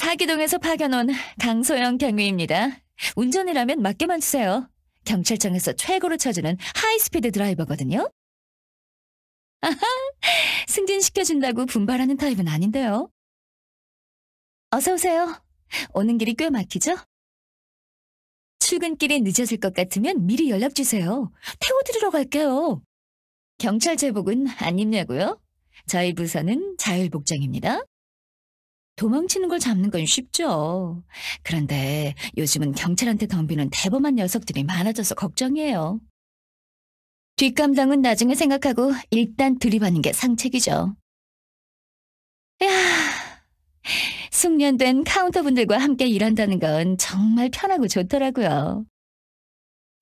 사기동에서 파견 온 강소영 경위입니다. 운전이라면 맡겨만 주세요. 경찰청에서 최고로 쳐주는 하이스피드 드라이버거든요. 아하, 승진시켜준다고 분발하는 타입은 아닌데요. 어서오세요. 오는 길이 꽤 막히죠? 출근길이 늦어질 것 같으면 미리 연락주세요. 태워드리러 갈게요. 경찰 제복은 안 입냐고요? 저희 부서는 자율복장입니다. 도망치는 걸 잡는 건 쉽죠. 그런데 요즘은 경찰한테 덤비는 대범한 녀석들이 많아져서 걱정이에요. 뒷감당은 나중에 생각하고 일단 들이받는 게 상책이죠. 야, 숙련된 카운터분들과 함께 일한다는 건 정말 편하고 좋더라고요.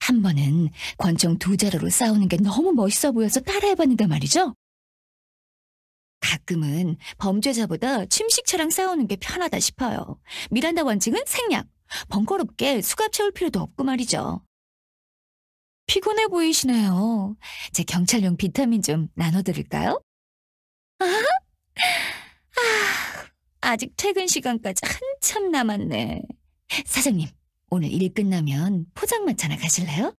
한 번은 권총 두 자루로 싸우는 게 너무 멋있어 보여서 따라해봤는데 말이죠. 가끔은 범죄자보다 침식차랑 싸우는 게 편하다 싶어요. 미란다 원칙은 생략. 번거롭게 수갑 채울 필요도 없고 말이죠. 피곤해 보이시네요. 제 경찰용 비타민 좀 나눠드릴까요? 아, 아, 아직 퇴근 시간까지 한참 남았네. 사장님, 오늘 일 끝나면 포장마차나 가실래요?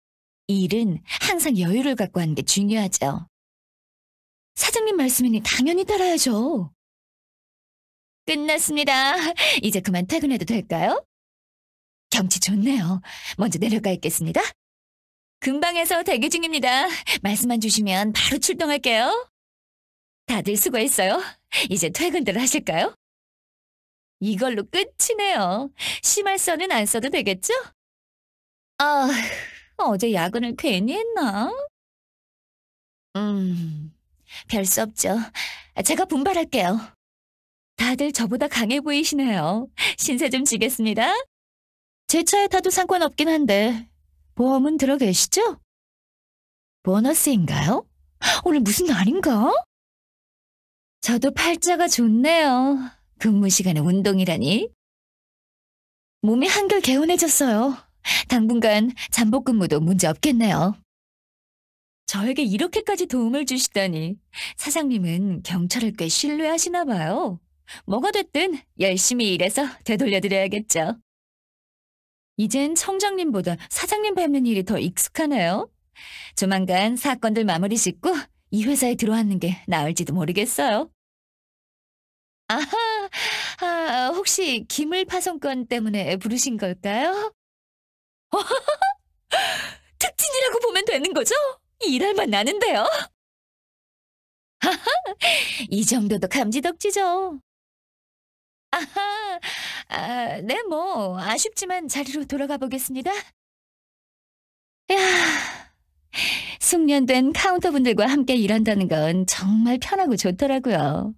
일은 항상 여유를 갖고 하는 게 중요하죠. 사장님 말씀이니 당연히 따라야죠. 끝났습니다. 이제 그만 퇴근해도 될까요? 경치 좋네요. 먼저 내려가 있겠습니다. 금방에서 대기 중입니다. 말씀만 주시면 바로 출동할게요. 다들 수고했어요. 이제 퇴근들 하실까요? 이걸로 끝이네요. 심할 써는 안 써도 되겠죠? 아, 어제 야근을 괜히 했나? 음... 별수 없죠. 제가 분발할게요. 다들 저보다 강해 보이시네요. 신세 좀 지겠습니다. 제 차에 타도 상관없긴 한데 보험은 들어 계시죠? 보너스인가요? 오늘 무슨 날인가? 저도 팔자가 좋네요. 근무 시간에 운동이라니. 몸이 한결 개운해졌어요. 당분간 잠복 근무도 문제 없겠네요. 저에게 이렇게까지 도움을 주시다니 사장님은 경찰을 꽤 신뢰하시나 봐요. 뭐가 됐든 열심히 일해서 되돌려드려야겠죠. 이젠 청장님보다 사장님 뵙는 일이 더 익숙하네요. 조만간 사건들 마무리 짓고 이 회사에 들어왔는 게 나을지도 모르겠어요. 아하, 아, 혹시 기물 파손건 때문에 부르신 걸까요? 특진이라고 보면 되는 거죠? 일할만 나는데요? 하하, 이 정도도 감지덕지죠. 아하, 아, 네, 뭐, 아쉽지만 자리로 돌아가 보겠습니다. 야 숙련된 카운터분들과 함께 일한다는 건 정말 편하고 좋더라고요.